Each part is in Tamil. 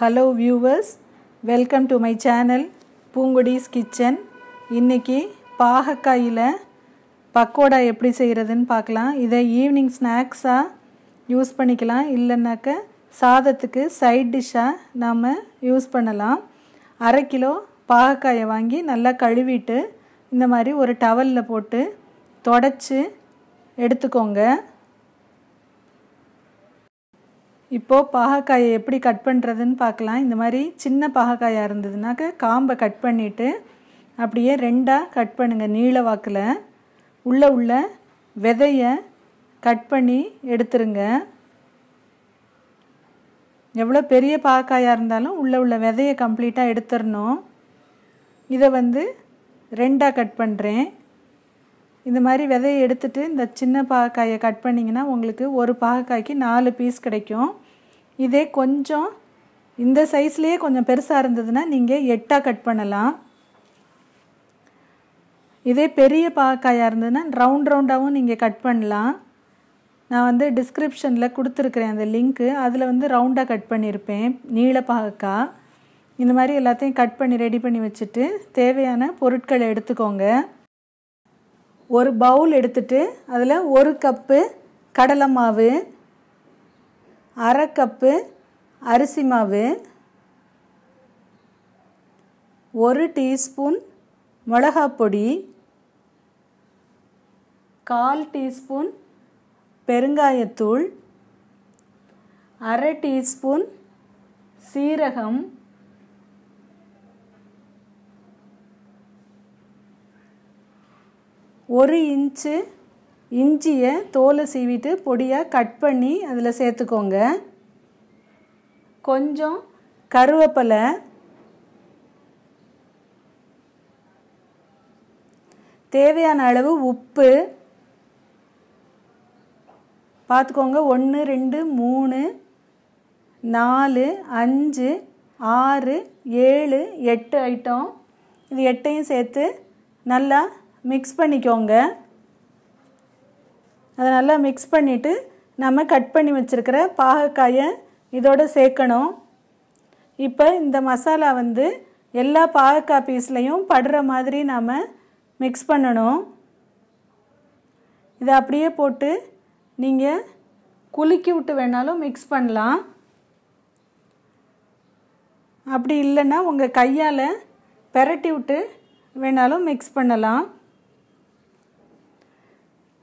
hello viewers welcome to my channel Poonkudi's kitchen இன்றைக்கி பாகக்காயில் பக்கோடா எப்படி செய்கிறதுன்னு பார்க்கலாம் இதை ஈவினிங் ஸ்நாக்ஸாக யூஸ் பண்ணிக்கலாம் இல்லைன்னாக்க சாதத்துக்கு சைட் டிஷ்ஷாக நாம் யூஸ் பண்ணலாம் அரை கிலோ பாகக்காயை வாங்கி நல்லா கழுவிட்டு இந்த மாதிரி ஒரு டவலில் போட்டு தொடச்சி எடுத்துக்கோங்க இப்போது பாகக்காயை எப்படி கட் பண்ணுறதுன்னு பார்க்கலாம் இந்த மாதிரி சின்ன பாகக்காயாக இருந்ததுனாக்க காம்பை கட் பண்ணிவிட்டு அப்படியே ரெண்டாக கட் பண்ணுங்கள் நீள வாக்கில் உள்ளே உள்ள விதையை கட் பண்ணி எடுத்துருங்க எவ்வளோ பெரிய பாகக்காயாக இருந்தாலும் உள்ளே உள்ள விதையை கம்ப்ளீட்டாக எடுத்துடணும் இதை வந்து ரெண்டாக கட் பண்ணுறேன் இந்த மாதிரி விதையை எடுத்துட்டு இந்த சின்ன பாகக்காயை கட் பண்ணிங்கன்னா உங்களுக்கு ஒரு பாகக்காய்க்கு நாலு பீஸ் கிடைக்கும் இதே கொஞ்சம் இந்த சைஸ்லேயே கொஞ்சம் பெருசாக இருந்ததுன்னா நீங்கள் எட்டாக கட் பண்ணலாம் இதே பெரிய பாக்காயாக இருந்ததுன்னா ரவுண்ட் ரவுண்டாகவும் நீங்கள் கட் பண்ணலாம் நான் வந்து டிஸ்கிரிப்ஷனில் கொடுத்துருக்குறேன் அந்த லிங்க்கு அதில் வந்து ரவுண்டாக கட் பண்ணியிருப்பேன் நீள பாகக்காய் இந்த மாதிரி எல்லாத்தையும் கட் பண்ணி ரெடி பண்ணி வச்சுட்டு தேவையான பொருட்களை எடுத்துக்கோங்க ஒரு பவுல் எடுத்துட்டு அதில் ஒரு கப்பு கடலை மாவு அரை கப்பு அரிசி மாவு ஒரு டீஸ்பூன் மிளகாய் பொடி கால் டீஸ்பூன் பெருங்காயத்தூள் அரை டீஸ்பூன் சீரகம் ஒரு இன்ச்சு இஞ்சியை தோலை சீவிட்டு பொடியாக கட் பண்ணி அதில் சேர்த்துக்கோங்க கொஞ்சம் கருவேப்பிலை தேவையான அளவு உப்பு பார்த்துக்கோங்க ஒன்று ரெண்டு மூணு நாலு அஞ்சு ஆறு ஏழு எட்டு ஐட்டம் இது எட்டையும் சேர்த்து நல்லா மிக்ஸ் பண்ணிக்கோங்க அதை நல்லா மிக்ஸ் பண்ணிவிட்டு நம்ம கட் பண்ணி வச்சுருக்கிற பாகக்காயை இதோடு சேர்க்கணும் இப்போ இந்த மசாலா வந்து எல்லா பாகக்காய் பீஸ்லையும் படுற மாதிரி நாம் மிக்ஸ் பண்ணணும் இதை அப்படியே போட்டு நீங்கள் குலுக்கி விட்டு வேணாலும் மிக்ஸ் பண்ணலாம் அப்படி இல்லைன்னா உங்கள் கையால் பெரட்டி விட்டு வேணாலும் மிக்ஸ் பண்ணலாம்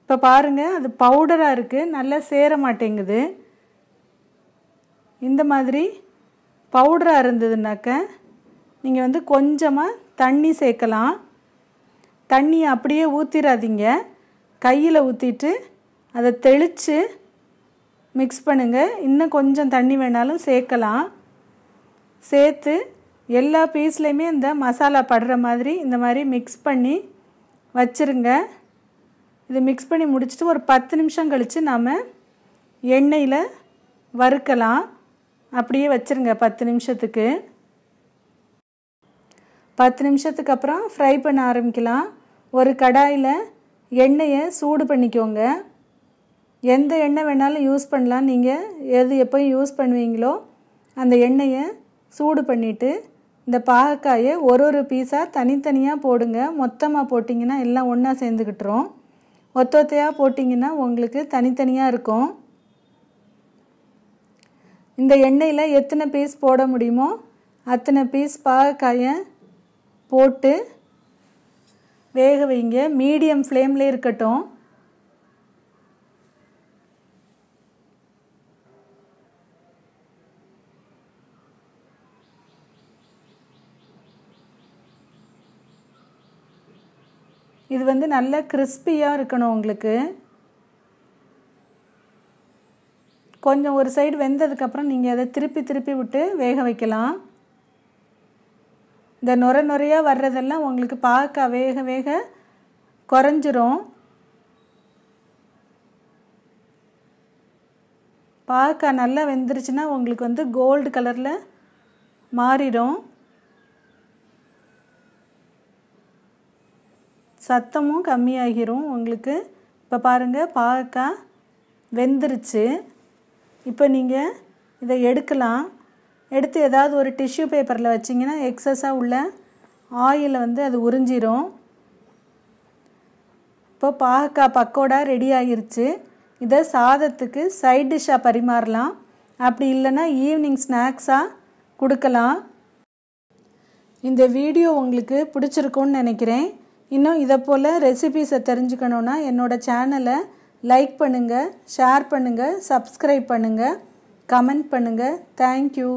இப்போ பாருங்கள் அது பவுடராக இருக்குது நல்லா சேர மாட்டேங்குது இந்த மாதிரி பவுடராக இருந்ததுனாக்க நீங்கள் வந்து கொஞ்சமாக தண்ணி சேர்க்கலாம் தண்ணி அப்படியே ஊற்றிடாதீங்க கையில் ஊற்றிட்டு அதை தெளித்து மிக்ஸ் பண்ணுங்கள் இன்னும் கொஞ்சம் தண்ணி வேணாலும் சேர்க்கலாம் சேர்த்து எல்லா பீஸ்லேயுமே இந்த மசாலா படுற மாதிரி இந்த மாதிரி மிக்ஸ் பண்ணி வச்சுருங்க இது மிக்ஸ் பண்ணி முடிச்சுட்டு ஒரு பத்து நிமிஷம் கழித்து நாம் எண்ணெயில் வறுக்கலாம் அப்படியே வச்சுருங்க பத்து நிமிஷத்துக்கு பத்து நிமிஷத்துக்கு அப்புறம் ஃப்ரை பண்ண ஆரம்பிக்கலாம் ஒரு கடாயில் எண்ணெயை சூடு பண்ணிக்கோங்க எந்த எண்ணெய் வேணாலும் யூஸ் பண்ணலாம் நீங்கள் எது எப்போயும் யூஸ் பண்ணுவீங்களோ அந்த எண்ணெயை சூடு பண்ணிவிட்டு இந்த பாகக்காயை ஒரு ஒரு பீஸாக தனித்தனியாக போடுங்க மொத்தமாக போட்டிங்கன்னா எல்லாம் ஒன்றா சேர்ந்துக்கிட்டுரும் ஒத்தொத்தையாக போட்டிங்கன்னா உங்களுக்கு தனித்தனியாக இருக்கும் இந்த எண்ணெயில் எத்தனை பீஸ் போட முடியுமோ அத்தனை பீஸ் பாகக்காயை போட்டு வேக வைங்க மீடியம் ஃப்ளேம்லேயே இருக்கட்டும் இது வந்து நல்லா கிறிஸ்பியாக இருக்கணும் உங்களுக்கு கொஞ்சம் ஒரு சைடு வெந்ததுக்கப்புறம் நீங்கள் அதை திருப்பி திருப்பி விட்டு வேக வைக்கலாம் இந்த நுர நுரையாக வர்றதெல்லாம் உங்களுக்கு பார்க்க வேக வேக குறைஞ்சிரும் பார்க்க நல்லா வெந்துருச்சுன்னா உங்களுக்கு வந்து கோல்டு கலரில் மாறிடும் சத்தமும் கம்மியாகிரும் உங்களுக்கு இப்போ பாருங்கள் பாகக்காய் வெந்துருச்சு இப்போ நீங்கள் இதை எடுக்கலாம் எடுத்து ஏதாவது ஒரு டிஷ்யூ பேப்பரில் வச்சிங்கன்னா எக்ஸஸாக உள்ள ஆயிலை வந்து அது உறிஞ்சிரும் இப்போ பாகக்காய் பக்கோடா ரெடி ஆகிருச்சு இதை சாதத்துக்கு சைட் டிஷ்ஷாக பரிமாறலாம் அப்படி இல்லைன்னா ஈவினிங் ஸ்நாக்ஸாக கொடுக்கலாம் இந்த வீடியோ உங்களுக்கு பிடிச்சிருக்குன்னு நினைக்கிறேன் இன்னும் இதை போல் ரெசிபீஸை தெரிஞ்சுக்கணுன்னா என்னோடய சேனலை லைக் பண்ணுங்கள் ஷேர் பண்ணுங்கள் சப்ஸ்கிரைப் பண்ணுங்கள் கமெண்ட் பண்ணுங்கள் தேங்க்யூ